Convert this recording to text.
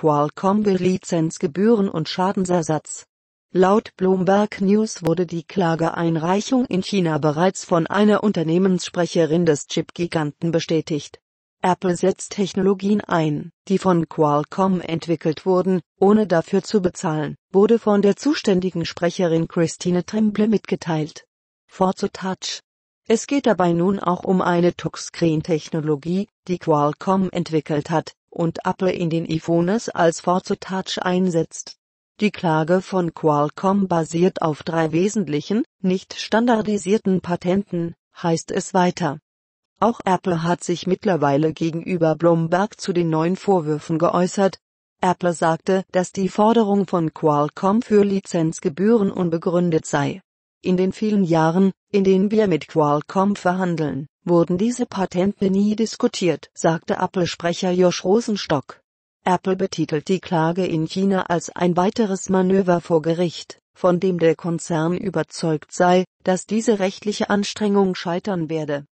Qualcomm will Lizenzgebühren und Schadensersatz. Laut Bloomberg News wurde die Klageeinreichung in China bereits von einer Unternehmenssprecherin des Chip-Giganten bestätigt. Apple setzt Technologien ein, die von Qualcomm entwickelt wurden, ohne dafür zu bezahlen, wurde von der zuständigen Sprecherin Christine Tremble mitgeteilt. Ford zu Touch. Es geht dabei nun auch um eine Touchscreen-Technologie, die Qualcomm entwickelt hat, und Apple in den iPhones als Force-Touch einsetzt. Die Klage von Qualcomm basiert auf drei wesentlichen, nicht standardisierten Patenten, heißt es weiter. Auch Apple hat sich mittlerweile gegenüber Bloomberg zu den neuen Vorwürfen geäußert. Apple sagte, dass die Forderung von Qualcomm für Lizenzgebühren unbegründet sei. In den vielen Jahren, in denen wir mit Qualcomm verhandeln, wurden diese Patente nie diskutiert, sagte Apple-Sprecher Josh Rosenstock. Apple betitelt die Klage in China als ein weiteres Manöver vor Gericht, von dem der Konzern überzeugt sei, dass diese rechtliche Anstrengung scheitern werde